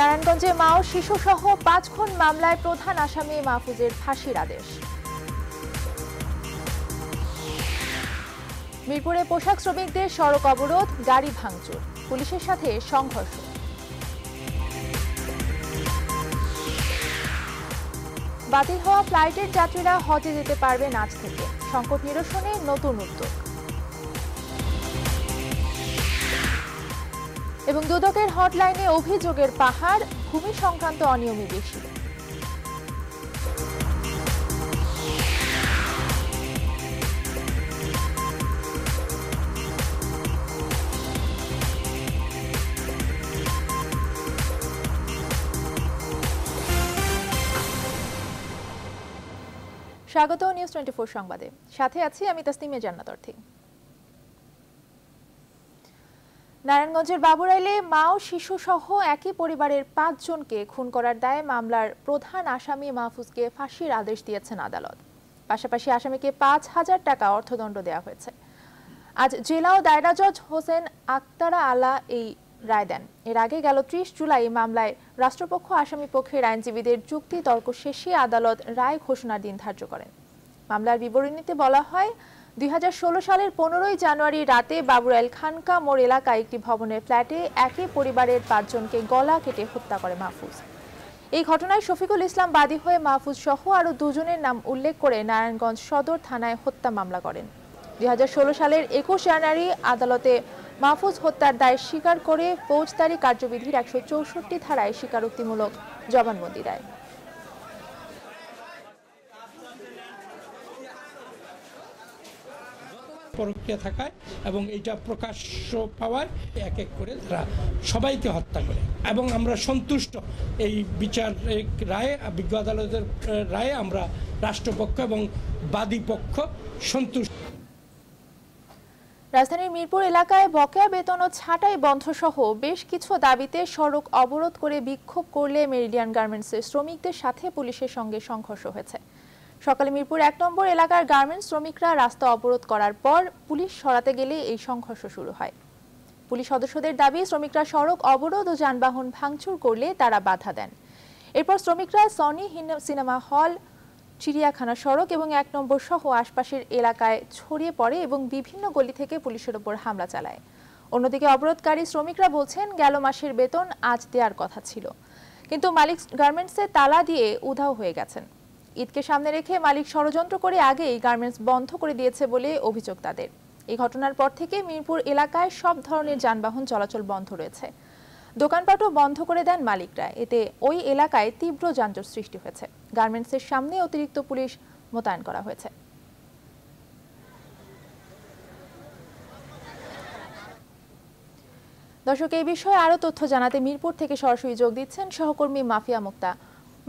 নারায়ণগঞ্জে মা ও শিশুসহ পাঁচ খুন মামলায় প্রধান আসামি মাহফুজের ফাঁসির আদেশ মিরপুরে পোশাক শ্রমিকদের সড়ক অবরোধ গাড়ি ভাঙচুর পুলিশের সাথে সংঘর্ষ বাতিল হওয়া ফ্লাইটের যাত্রীরা হজে যেতে পারবে নাচ থেকে সংকট নিরসনে নতুন উদ্যোগ এবং দুদকের হটলাইনে অভিযোগের পাহাড় ভূমি সংক্রান্ত অনিয়মই বেশি স্বাগত নিউজ টোয়েন্টি ফোর সংবাদে সাথে আছি আমি তাসনিমে জান্নাত অর্থী নারায়ণগঞ্জের বাবুরাইলে মা ও শিশু সহ একই পরিবারের পাঁচজনকে খুন করার দায়ে মামলার প্রধান আসামি মাহফুজকে ফাঁসির আদেশ দিয়েছেন আদালত পাশাপাশি আসামিকে পাঁচ হাজার টাকা অর্থদণ্ড দেওয়া হয়েছে আজ জেলা ও দায়রা জজ হোসেন আক্তারা আলা এই রায় দেন এর আগে গেল ত্রিশ জুলাই মামলায় রাষ্ট্রপক্ষ আসামি পক্ষের আইনজীবীদের যুক্তি তর্ক শেষে আদালত রায় ঘোষণার দিন ধার্য করেন মামলার বিবরণীতে বলা হয় 2016 সালের পনেরোই জানুয়ারি রাতে বাবুরাইল খানকা মোড় এলাকায় একটি ভবনের ফ্ল্যাটে একই পরিবারের পাঁচজনকে গলা কেটে হত্যা করে মাহফুজ এই ঘটনায় শফিকুল ইসলাম বাদী হয়ে মাহফুজ সহ আরও দুজনের নাম উল্লেখ করে নারায়ণগঞ্জ সদর থানায় হত্যা মামলা করেন দুই সালের একুশ জানুয়ারি আদালতে মাহফুজ হত্যার দায় স্বীকার করে ফৌজদারি কার্যবিধির একশো ধারায় স্বীকারোক্তিমূলক জবানবন্দি দেয় পরক্রিয়া থাকায় এবং এটা প্রকাশ্য পাওয়ায় এক এক করে তারা সবাইকে হত্যা করে এবং আমরা সন্তুষ্ট এই বিচার রায়ে বিজ্ঞ আদালতের রায়ে আমরা রাষ্ট্রপক্ষ এবং বাদী পক্ষ সন্তুষ্ট রাজধানীর মিরপুর এলাকায় বকেয়া বেতন ও ছাঁটাই বন্ধ সহ বেশ কিছু দাবিতে সড়ক অবরোধ করে বিক্ষোভ করলে মেরিডিয়ান গার্মেন্টসের শ্রমিকদের সাথে পুলিশের সঙ্গে সংঘর্ষ হয়েছে সকালে মিরপুর এক নম্বর এলাকার গার্মেন্টস শ্রমিকরা রাস্তা অবরোধ করার পর পুলিশ সরাতে গেলে এই সংঘর্ষ শুরু হয় পুলিশ সদস্যদের দাবি শ্রমিকরা সড়ক অবরোধ ও যানবাহন ভাঙচুর করলে তারা বাধা দেন এরপর শ্রমিকরা সনি সিনেমা হল চিড়িয়াখানা সড়ক এবং এক নম্বর সহ আশপাশের এলাকায় ছড়িয়ে পড়ে এবং বিভিন্ন গলি থেকে পুলিশের ওপর হামলা চালায় অন্যদিকে অবরোধকারী শ্রমিকরা বলছেন গেল মাসের বেতন আজ দেওয়ার কথা ছিল কিন্তু মালিক গার্মেন্টসে তালা দিয়ে উধাও হয়ে গেছেন ঈদকে সামনে রেখে মালিক ষড়যন্ত্র করে আগেই গার্মেন্টস বন্ধ করে দিয়েছে বলে অভিযোগ তাদের এই ঘটনার পর থেকে মিরপুর এলাকায় সব ধরনের যানবাহন চলাচল বন্ধ রয়েছে দোকানপাটও বন্ধ করে দেন মালিকরা এতে ওই এলাকায় তীব্র যানজট সৃষ্টি হয়েছে গার্মেন্টসের সামনে অতিরিক্ত পুলিশ মোতায়েন করা হয়েছে দর্শক এই বিষয়ে আরও তথ্য জানাতে মিরপুর থেকে সরাসরি যোগ দিচ্ছেন সহকর্মী মাফিয়া মুক্তা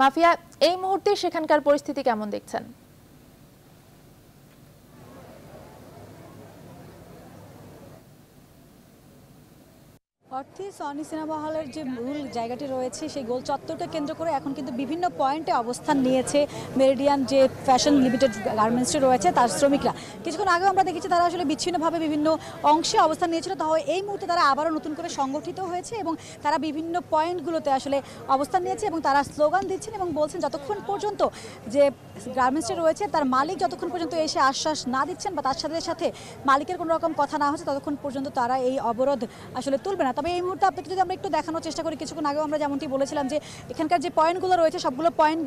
মাফিয়া এই মুহূর্তে সেখানকার পরিস্থিতি কেমন দেখছেন অর্থে সনি সিনেমা হলের যে মূল জায়গাটি রয়েছে সেই গোল চত্বরকে কেন্দ্র করে এখন কিন্তু বিভিন্ন পয়েন্টে অবস্থান নিয়েছে মেরিডিয়ান যে ফ্যাশন লিমিটেড গার্মেন্টসটি রয়েছে তার শ্রমিকরা কিছুক্ষণ আগেও আমরা দেখেছি তারা আসলে বিচ্ছিন্নভাবে বিভিন্ন অংশে অবস্থান নিয়েছিল তাও এই মুহূর্তে তারা আবারও নতুন করে সংগঠিত হয়েছে এবং তারা বিভিন্ন পয়েন্টগুলোতে আসলে অবস্থান নিয়েছে এবং তারা স্লোগান দিচ্ছেন এবং বলছেন যতক্ষণ পর্যন্ত যে গার্মেন্টসটি রয়েছে তার মালিক যতক্ষণ পর্যন্ত এসে আশ্বাস না দিচ্ছেন বা তার সাথে সাথে মালিকের কোনো রকম কথা না হচ্ছে ততক্ষণ পর্যন্ত তারা এই অবরোধ আসলে তুলবে না তবে তবে এই মুহূর্তে আপনাকে যদি আমরা একটু দেখানোর চেষ্টা করি কিছুক্ষণ আগেও আমরা যেমনটি বলেছিলাম যে এখানকার যে পয়েন্টগুলো রয়েছে সবগুলো পয়েন্ট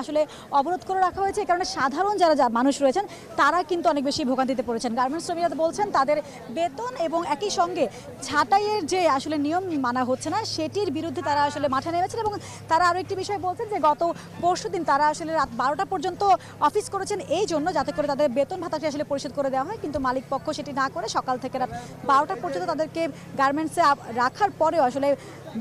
আসলে অবরোধ করে রাখা হয়েছে কারণে সাধারণ যারা যা মানুষ রয়েছেন তারা কিন্তু অনেক বেশি ভোগান্তিতে পড়েছেন গার্মেন্টস শ্রমিকরা বলছেন তাদের বেতন এবং একই সঙ্গে ছাঁটাইয়ের যে আসলে নিয়ম মানা হচ্ছে না সেটির বিরুদ্ধে তারা আসলে মাঠে নেমেছেন এবং তারা আরও একটি বিষয় বলছেন যে গত পরশু দিন তারা আসলে রাত বারোটা পর্যন্ত অফিস করেছেন এই জন্য যাতে করে তাদের বেতন ভাতাটি আসলে পরিশোধ করে দেওয়া হয় কিন্তু মালিক পক্ষ সেটি না করে সকাল থেকে রাত বারোটা পর্যন্ত তাদেরকে গার্মেন্টসে রাখার পরেও আসলে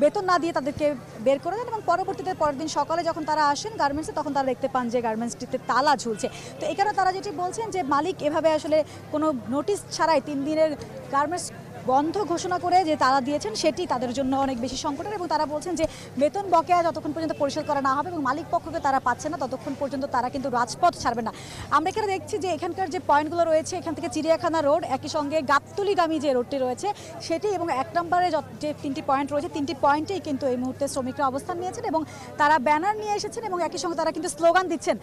বেতন না দিয়ে তাদেরকে বের করে দেন এবং পরবর্তীতে পরের দিন সকালে যখন তারা আসেন গার্মেন্টসে তখন তারা দেখতে পান যে গার্মেন্টসটিতে তালা ঝুলছে তো এখানে তারা যেটি বলছেন যে মালিক এভাবে আসলে কোনো নোটিশ ছাড়াই তিন দিনের গার্মেন্টস বন্ধ ঘোষণা করে যে তারা দিয়েছেন সেটি তাদের জন্য অনেক বেশি সংকটের এবং তারা বলছেন যে বেতন বকেয়া যতক্ষণ পর্যন্ত পরিশোধ করা না হবে এবং মালিক পক্ষকে তারা পাচ্ছে না ততক্ষণ পর্যন্ত তারা কিন্তু রাজপথ ছাড়বে না আমরা এখানে দেখছি যে এখানকার যে পয়েন্টগুলো রয়েছে এখান থেকে চিড়িয়াখানা রোড একই সঙ্গে গাবতুলিগামী যে রোডটি রয়েছে সেটি এবং এক নম্বরে যে তিনটি পয়েন্ট রয়েছে তিনটি পয়েন্টেই কিন্তু এই মুহূর্তে শ্রমিকরা অবস্থান নিয়েছেন এবং তারা ব্যানার নিয়ে এসেছেন এবং একই সঙ্গে তারা কিন্তু স্লোগান দিচ্ছেন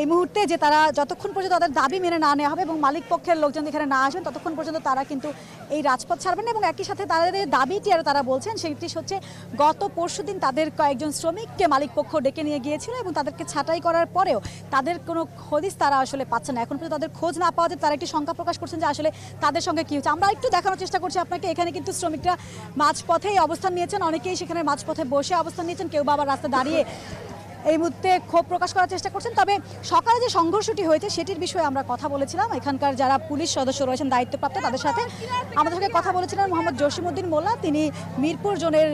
এই মুহূর্তে যে তারা যতক্ষণ পর্যন্ত তাদের দাবি মেনে না নেওয়া হবে এবং মালিক পক্ষের লোকজন এখানে না আসবেন ততক্ষণ পর্যন্ত তারা কিন্তু এই রাজপথ ছাড়বেন এবং একই সাথে তাদের দাবিটি আরও তারা বলছেন সেইটি হচ্ছে গত পরশু দিন তাদের কয়েকজন শ্রমিককে মালিক পক্ষ ডেকে নিয়ে গিয়েছিল এবং তাদেরকে ছাঁটাই করার পরেও তাদের কোনো খোঁজিস তারা আসলে পাচ্ছে না এখন পর্যন্ত তাদের খোঁজ না পাওয়াতে তারা একটি শঙ্কা প্রকাশ করছেন যে আসলে তাদের সঙ্গে কী হচ্ছে আমরা একটু দেখানোর চেষ্টা করছি আপনাকে এখানে কিন্তু শ্রমিকরা মাঝপথেই অবস্থান নিয়েছেন অনেকেই সেখানে মাঝপথে বসে অবস্থান নিয়েছেন কেউ বা আবার রাস্তা দাঁড়িয়ে এই মুহূর্তে ক্ষোভ প্রকাশ করার চেষ্টা করছেন তবে সকালে যে সংঘর্ষটি হয়েছে সেটির বিষয়ে আমরা কথা বলেছিলাম এখানকার যারা পুলিশ সদস্য রয়েছেন দায়িত্বপ্রাপ্ত তাদের সাথে আমাদের সঙ্গে কথা বলেছিলেন মোহাম্মদ জসিমুদ্দিন মোল্লা তিনি মিরপুর জোনের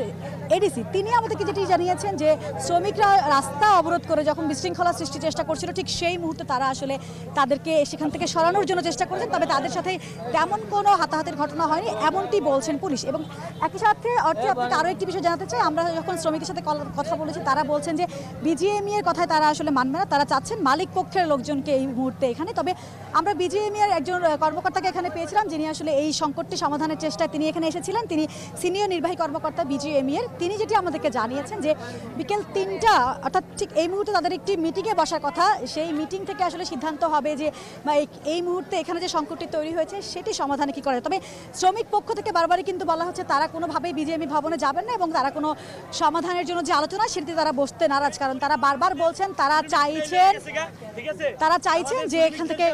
এডিসি তিনি আমাদেরকে যেটি জানিয়েছেন যে শ্রমিকরা রাস্তা অবরোধ করে যখন বিশৃঙ্খলা সৃষ্টির চেষ্টা করছিল ঠিক সেই মুহূর্তে তারা আসলে তাদেরকে সেখান থেকে সরানোর জন্য চেষ্টা করেছেন তবে তাদের সাথে তেমন কোনো হাতাহাতির ঘটনা হয়নি এমনটি বলছেন পুলিশ এবং একই সাথে অর্থে আপনাকে আরও একটি বিষয় জানাতে চাই আমরা যখন শ্রমিকের সাথে কথা বলেছি তারা বলছেন যে বিজিএমই এর কথায় তারা আসলে মানবে না তারা চাচ্ছেন মালিক পক্ষের লোকজনকে এই মুহূর্তে এখানে তবে আমরা বিজিএমই এর একজন কর্মকর্তাকে এখানে পেয়েছিলাম যিনি আসলে এই সংকটটি সমাধানের চেষ্টায় তিনি এখানে এসেছিলেন তিনি সিনিয়র নির্বাহী কর্মকর্তা বিজিএমই এর তিনি যেটি আমাদেরকে জানিয়েছেন যে বিকেল তিনটা অর্থাৎ ঠিক এই মুহূর্তে তাদের একটি মিটিংয়ে বসার কথা সেই মিটিং থেকে আসলে সিদ্ধান্ত হবে যে এই মুহূর্তে এখানে যে সংকটটি তৈরি হয়েছে সেটি সমাধানে কি করে তবে শ্রমিক পক্ষ থেকে বারবারই কিন্তু বলা হচ্ছে তারা কোনোভাবেই বিজিএমই ভবনে যাবেন না এবং তারা কোনো সমাধানের জন্য যে আলোচনা সেটি তারা বসতে নারাজ কারণ তারা বারবার বলছেন তারা চাইছেন তারা চাইছেন যে এখান থেকে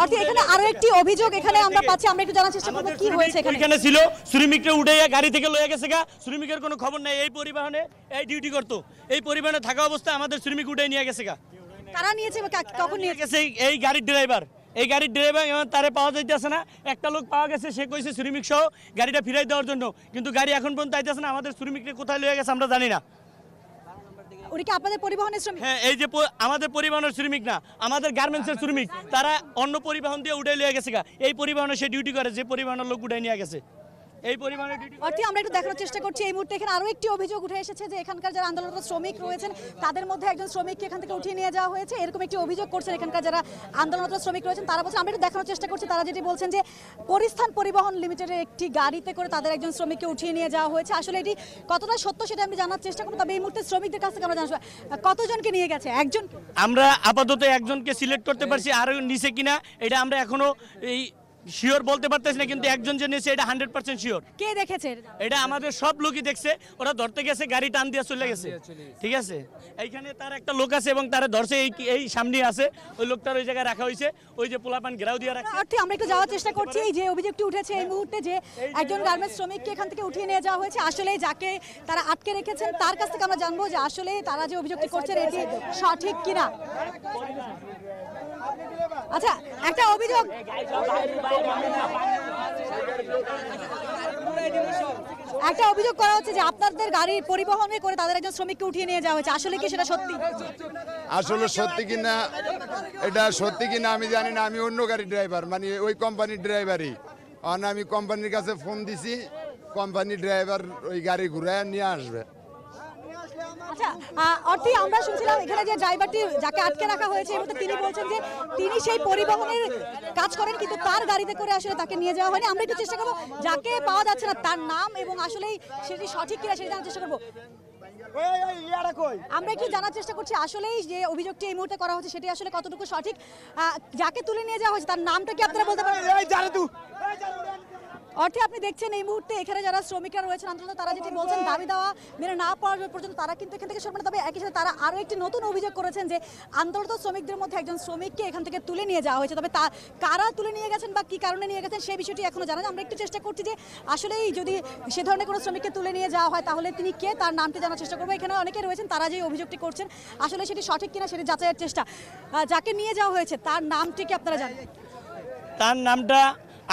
অর্থাৎ এখানে আরো একটি অভিযোগ এখানে আমরা পাচ্ছি আমরা একটু জানার চেষ্টা করব কি হয়েছে এখানে এখানে ছিল শ্রমিকরা উঠে গাড়ি থেকে লয়ে গেছে গা শ্রমিকের কোনো খবর নাই এই পরিবহনে এই ডিউটি করত এই পরিবহনে থাকা অবস্থায় আমাদের শ্রমিক উঠে নিয়ে গেছে গা তারা নিয়েছে কখন নিয়ে গেছে এই গাড়ির ড্রাইভার এই গাড়ির ড্রাইভার এবং তারে পাওয়া যাইতেছে না একটা লোক পাওয়া গেছে সে কইছে শ্রমিক সহ গাড়িটা ফিরাই দেওয়ার জন্য কিন্তু গাড়ি এখন পর্যন্ত আইতেছে না আমাদের শ্রমিকরা কোথায় লয়ে গেছে আমরা জানি না হ্যাঁ, এই যে আমাদের পরিবহনের শ্রমিক না আমাদের গার্মেন্টসের শ্রমিক তারা অন্য পরিবহন দিয়ে উঠে নিয়ে গেছে এই পরিবহনে সে ডিউটি করে যে পরিবহনের লোক উঠে নিয়ে গেছে এই পরিমাণে অর্থে আমরা একটু দেখানোর চেষ্টা করছি এই মুহূর্তে এখানে আরও একটি অভিযোগ উঠে এসেছে যে এখানকার যারা আন্দোলনরত শ্রমিক রয়েছেন তাদের মধ্যে একজন শ্রমিককে এখান থেকে উঠিয়ে নিয়ে যাওয়া হয়েছে এরকম একটি অভিযোগ করছেন এখানকার যারা আন্দোলনরত শ্রমিক রয়েছেন তারা বলছেন আমরা একটু দেখানোর চেষ্টা করছি তারা যেটি বলছেন যে পরিস্থান পরিবহন লিমিটেডের একটি গাড়িতে করে তাদের একজন শ্রমিককে উঠিয়ে নিয়ে যাওয়া হয়েছে আসলে এটি কতটা সত্য সেটা আমি জানার চেষ্টা করবো তবে এই মুহূর্তে শ্রমিকদের কাছ থেকে আমরা জানবো কতজনকে নিয়ে গেছে একজন আমরা আপাতত একজনকে সিলেক্ট করতে পারছি আরও নিচে কিনা এটা আমরা এখনও এই শিওর বলতে পারতেছি না কিন্তু একজন যে নিয়েছে এটা হান্ড্রেড পার্সেন্ট শিওর কে দেখেছে এটা আমাদের সব লোকই দেখছে ওরা ধরতে গেছে গাড়ি টান দিয়ে চলে গেছে ঠিক আছে এইখানে তার একটা লোক আছে এবং তারা ধরছে এই এই সামনে আছে ওই লোকটার ওই জায়গায় রাখা হয়েছে ওই যে পোলাপান গ্রাউ দিয়ে রাখা অর্থে আমরা একটু যাওয়ার চেষ্টা করছি এই যে অভিযোগটি উঠেছে এই হ্যাঁ। মুহূর্তে যে একজন গার্মেন্টস শ্রমিককে এখান থেকে উঠিয়ে নিয়ে যাওয়া হয়েছে আসলে যাকে তারা আটকে রেখেছেন তার কাছ থেকে আমরা জানবো যে আসলে তারা যে অভিযোগটি করছেন এটি সঠিক কিনা আচ্ছা একটা অভিযোগ একটা অভিযোগ করা হচ্ছে যে আপনাদের গাড়ির পরিবহনে করে তাদের একজন শ্রমিককে উঠিয়ে নিয়ে যাওয়া হয়েছে আসলে কি সেটা সত্যি আসলে সত্যি কিনা এটা সত্যি কিনা আমি জানি না আমি অন্য গাড়ির ড্রাইভার মানে ওই কোম্পানির ড্রাইভারই আর আমি কোম্পানির কাছে ফোন দিছি কোম্পানি ড্রাইভার ওই গাড়ি ঘুরে নিয়ে আসবে আচ্ছা অর্থে আমরা শুনছিলাম এখানে যে ড্রাইভারটি যাকে আটকে রাখা হয়েছে এবং তিনি বলছেন যে তিনি সেই পরিবহনের কাজ করেন কিন্তু তার গাড়িতে করে আসলে তাকে নিয়ে যাওয়া হয়নি আমরা একটু চেষ্টা করবো যাকে পাওয়া যাচ্ছে না তার নাম এবং আসলেই সেটি সঠিক কিনা সেটি জানার চেষ্টা করবো আমরা একটু জানার চেষ্টা করছি আসলেই যে অভিযোগটি এই মুহূর্তে করা হচ্ছে সেটি আসলে কতটুকু সঠিক যাকে তুলে নিয়ে যাওয়া হয়েছে তার নামটা কি আপনারা বলতে পারেন অর্থে আপনি দেখছেন এই মুহূর্তে এখানে যারা শ্রমিকরা রয়েছেন অন্তত তারা যেটি বলছেন দাবি দেওয়া মেনে না পাওয়ার পর্যন্ত তারা কিন্তু এখান থেকে সরবেন তবে একই সাথে তারা আরও একটি নতুন অভিযোগ করেছেন যে আন্দোলত শ্রমিকদের মধ্যে একজন শ্রমিককে এখান থেকে তুলে নিয়ে যাওয়া হয়েছে তবে তা কারা তুলে নিয়ে গেছেন বা কী কারণে নিয়ে গেছেন সেই বিষয়টি এখনও জানা যায় আমরা একটু চেষ্টা করছি যে আসলেই যদি সে ধরনের কোনো শ্রমিককে তুলে নিয়ে যাওয়া হয় তাহলে তিনি কে তার নামটি জানার চেষ্টা করবো এখানে অনেকে রয়েছেন তারা যে অভিযোগটি করছেন আসলে সেটি সঠিক কিনা সেটি যাচাইয়ের চেষ্টা যাকে নিয়ে যাওয়া হয়েছে তার নামটি কি আপনারা জানেন তার নামটা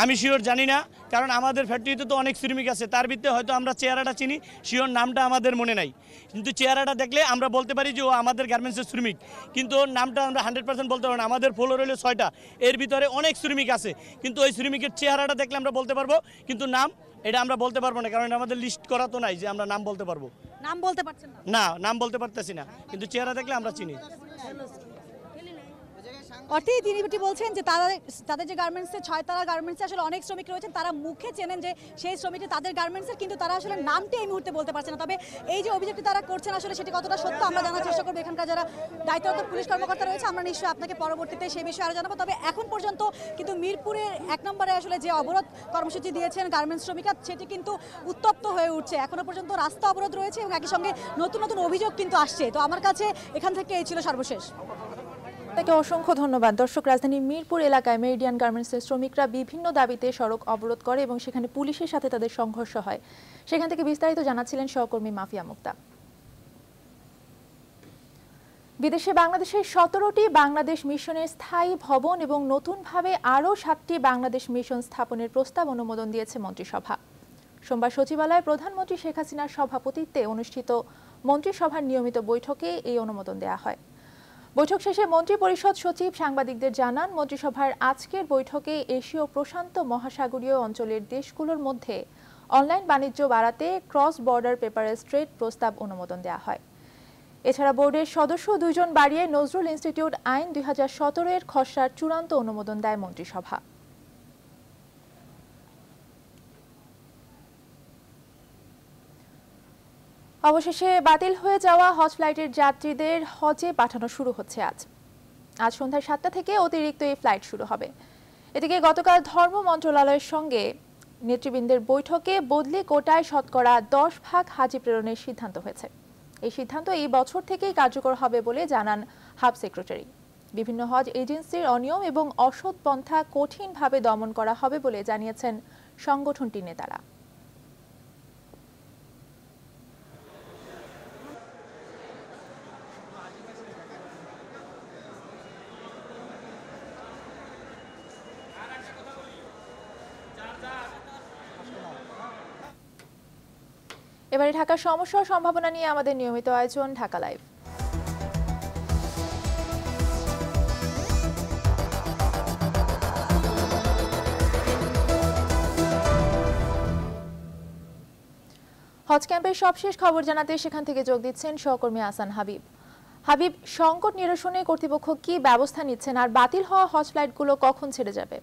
আমি শিওর জানি না কারণ আমাদের ফ্যাক্টরিতে তো অনেক শ্রমিক আছে তার ভিত্তিতে হয়তো আমরা চেহারাটা চিনি শিওর নামটা আমাদের মনে নাই কিন্তু চেহারাটা দেখলে আমরা বলতে পারি যে ও আমাদের গার্মেন্টসের শ্রমিক কিন্তু ওর নামটা আমরা হান্ড্রেড পার্সেন্ট বলতে পারবো না আমাদের ফ্লোর হলে ছয়টা এর ভিতরে অনেক শ্রমিক আছে কিন্তু ওই শ্রমিকের চেহারাটা দেখলে আমরা বলতে পারবো কিন্তু নাম এটা আমরা বলতে পারবো না কারণ আমাদের লিস্ট করা তো নাই যে আমরা নাম বলতে পারবো নাম বলতে পারছেন না নাম বলতে পারতেছি না কিন্তু চেহারা দেখলে আমরা চিনি অর্থেই তিনি এটি বলছেন যে তারা তাদের যে গার্মেন্টসে ছয় তারা গার্মেন্টসে আসলে অনেক শ্রমিক রয়েছেন তারা মুখে চেনেন যে সেই শ্রমিকটি তাদের গার্মেন্টসের কিন্তু তারা আসলে নামটি এই মুহূর্তে বলতে পারছে না তবে এই যে অভিযোগটি তারা করছেন আসলে সেটি কতটা সত্য আমরা জানার চেষ্টা করবো এখানকার যারা দায়িত্বরত পুলিশ কর্মকর্তা রয়েছে আমরা নিশ্চয়ই আপনাকে পরবর্তীতে সেই বিষয়ে আরও জানাবো তবে এখন পর্যন্ত কিন্তু মিরপুরের এক নম্বরে আসলে যে অবরোধ কর্মসূচি দিয়েছেন গার্মেন্টস শ্রমিকরা সেটি কিন্তু উত্তপ্ত হয়ে উঠছে এখনও পর্যন্ত রাস্তা অবরোধ রয়েছে এবং একই সঙ্গে নতুন নতুন অভিযোগ কিন্তু আসছে তো আমার কাছে এখান থেকে এই ছিল সর্বশেষ তাকে অসংখ্য ধন্যবাদ দর্শক রাজধানীর মিরপুর এলাকায় মেরিডিয়ান গার্মেন্টসের শ্রমিকরা বিভিন্ন দাবিতে সড়ক অবরোধ করে এবং সেখানে পুলিশের সাথে তাদের সংঘর্ষ হয় সেখান থেকে বিস্তারিত জানাচ্ছিলেন সহকর্মী মাফিয়া মুক্তা বিদেশে বাংলাদেশের সতেরোটি বাংলাদেশ মিশনের স্থায়ী ভবন এবং নতুনভাবে আরও সাতটি বাংলাদেশ মিশন স্থাপনের প্রস্তাব অনুমোদন দিয়েছে মন্ত্রিসভা সোমবার সচিবালয়ে প্রধানমন্ত্রী শেখ হাসিনার সভাপতিত্বে অনুষ্ঠিত মন্ত্রিসভার নিয়মিত বৈঠকে এই অনুমোদন দেয়া হয় বৈঠক শেষে মন্ত্রী পরিষদ সচিব সাংবাদিকদের জানান মন্ত্রিসভার আজকের বৈঠকে এশীয় প্রশান্ত মহাসাগরীয় অঞ্চলের দেশগুলোর মধ্যে অনলাইন বাণিজ্য বাড়াতে ক্রস বর্ডার পেপারের স্ট্রেট প্রস্তাব অনুমোদন দেওয়া হয় এছাড়া বোর্ডের সদস্য দুজন বাড়িয়ে নজরুল ইনস্টিটিউট আইন দুই হাজার এর খসড়ার চূড়ান্ত অনুমোদন দেয় মন্ত্রিসভা অবশেষে বাতিল হয়ে যাওয়া হজ ফ্লাইটের যাত্রীদের হজে পাঠানো শুরু হচ্ছে আজ আজ সন্ধ্যা সাতটা থেকে অতিরিক্ত এই ফ্লাইট শুরু হবে এদিকে গতকাল ধর্ম মন্ত্রণালয়ের সঙ্গে নেতৃবৃন্দের বৈঠকে বদলি কোটায় শতকরা দশ ভাগ হাজি প্রেরণের সিদ্ধান্ত হয়েছে এই সিদ্ধান্ত এই বছর থেকেই কার্যকর হবে বলে জানান হাব সেক্রেটারি বিভিন্ন হজ এজেন্সির অনিয়ম এবং অসৎ পন্থা কঠিনভাবে দমন করা হবে বলে জানিয়েছেন সংগঠনটির নেতারা এবারে ঢাকার সমস্যা ও সম্ভাবনা নিয়ে আমাদের নিয়মিত আয়োজন ঢাকা লাইভ হজ ক্যাম্পের সবশেষ খবর জানাতে সেখান থেকে যোগ দিচ্ছেন সহকর্মী আসান হাবিব হাবিব সংকট নিরসনে কর্তৃপক্ষ কি ব্যবস্থা নিচ্ছেন আর বাতিল হওয়া হজ ফ্লাইটগুলো কখন ছেড়ে যাবে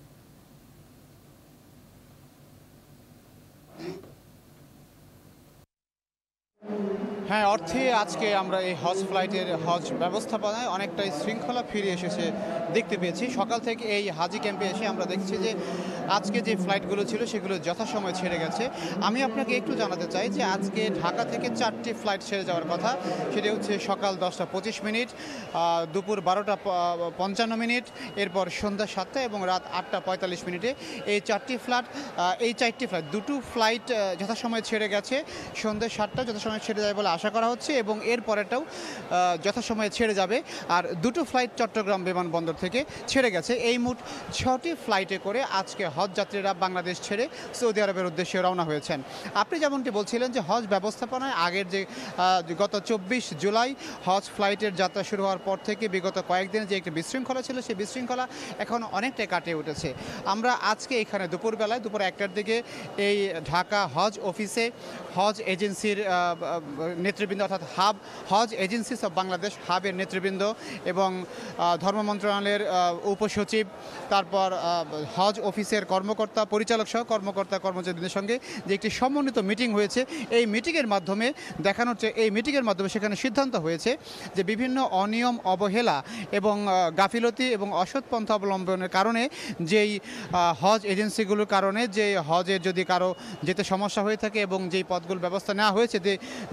হ্যাঁ অর্থে আজকে আমরা এই হজ ফ্লাইটের হজ ব্যবস্থাপনায় অনেকটাই শৃঙ্খলা ফিরে এসেছে দেখতে পেয়েছি সকাল থেকে এই হাজি ক্যাম্পে এসে আমরা দেখছি যে আজকে যে ফ্লাইটগুলো ছিল সেগুলো যথাসময়ে ছেড়ে গেছে আমি আপনাকে একটু জানাতে চাই যে আজকে ঢাকা থেকে চারটি ফ্লাইট ছেড়ে যাওয়ার কথা সেটি হচ্ছে সকাল দশটা পঁচিশ মিনিট দুপুর বারোটা পঞ্চান্ন মিনিট এরপর সন্ধ্যা সাতটা এবং রাত আটটা পঁয়তাল্লিশ মিনিটে এই চারটি ফ্লাইট এই চারটি ফ্লাইট দুটো ফ্লাইট যথাসময় ছেড়ে গেছে সন্ধ্যা সাতটা যথাসময় ছেড়ে যায় বলে আশা করা হচ্ছে এবং এর পরেটাও যথাসময়ে ছেড়ে যাবে আর দুটো ফ্লাইট চট্টগ্রাম বিমানবন্দর থেকে ছেড়ে গেছে এই মোট ছটি ফ্লাইটে করে আজকে হজ যাত্রীরা বাংলাদেশ ছেড়ে সৌদি আরবের উদ্দেশ্যে রওনা হয়েছেন আপনি যেমনটি বলছিলেন যে হজ ব্যবস্থাপনায় আগের যে গত চব্বিশ জুলাই হজ ফ্লাইটের যাত্রা শুরু হওয়ার পর থেকে বিগত কয়েকদিনে যে একটি বিশৃঙ্খলা ছিল সেই বিশৃঙ্খলা এখন অনেকটাই কাটিয়ে উঠেছে আমরা আজকে এখানে দুপুরবেলায় দুপুর একটার দিকে এই ঢাকা হজ অফিসে হজ এজেন্সির নেতৃবৃন্দ নেতৃবৃন্দ অর্থাৎ হাব হজ এজেন্সিস অব বাংলাদেশ হাবের নেতৃবৃন্দ এবং ধর্ম মন্ত্রণালয়ের উপসচিব তারপর হজ অফিসের কর্মকর্তা পরিচালক সহ কর্মকর্তা কর্মচারীদের সঙ্গে যে একটি সমন্বিত মিটিং হয়েছে এই মিটিংয়ের মাধ্যমে দেখানোর এই মিটিংয়ের মাধ্যমে সেখানে সিদ্ধান্ত হয়েছে যে বিভিন্ন অনিয়ম অবহেলা এবং গাফিলতি এবং অসৎ পন্থা অবলম্বনের কারণে যেই হজ এজেন্সিগুলোর কারণে যে হজের যদি কারো যেতে সমস্যা হয়ে থাকে এবং যেই পদগুলো ব্যবস্থা নেওয়া হয়েছে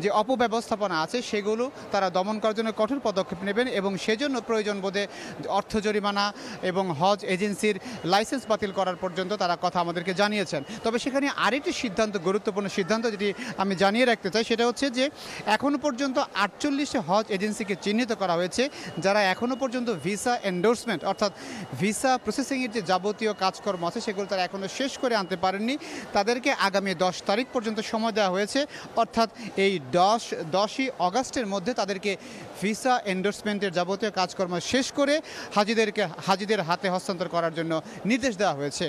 যে অপব্যবস্থা ব্যবস্থাপনা আছে সেগুলো তারা দমন করার জন্য কঠোর পদক্ষেপ নেবেন এবং সেজন্য প্রয়োজন বোধে অর্থ জরিমানা এবং হজ এজেন্সির লাইসেন্স বাতিল করার পর্যন্ত তারা কথা আমাদেরকে জানিয়েছেন তবে সেখানে আরেকটি সিদ্ধান্ত গুরুত্বপূর্ণ সিদ্ধান্ত যেটি আমি জানিয়ে রাখতে চাই সেটা হচ্ছে যে এখনও পর্যন্ত আটচল্লিশে হজ এজেন্সিকে চিহ্নিত করা হয়েছে যারা এখনও পর্যন্ত ভিসা এন্ডোর্সমেন্ট অর্থাৎ ভিসা প্রসেসিংয়ের যে যাবতীয় কাজকর্ম আছে সেগুলো তারা এখনও শেষ করে আনতে পারেননি তাদেরকে আগামী দশ তারিখ পর্যন্ত সময় দেওয়া হয়েছে অর্থাৎ এই দশ দশই অগাস্টের মধ্যে তাদেরকে ভিসা এন্ডোর্সমেন্টের যাবতীয় কাজকর্ম শেষ করে হাজিদেরকে হাজিদের হাতে হস্তান্তর করার জন্য নির্দেশ দেওয়া হয়েছে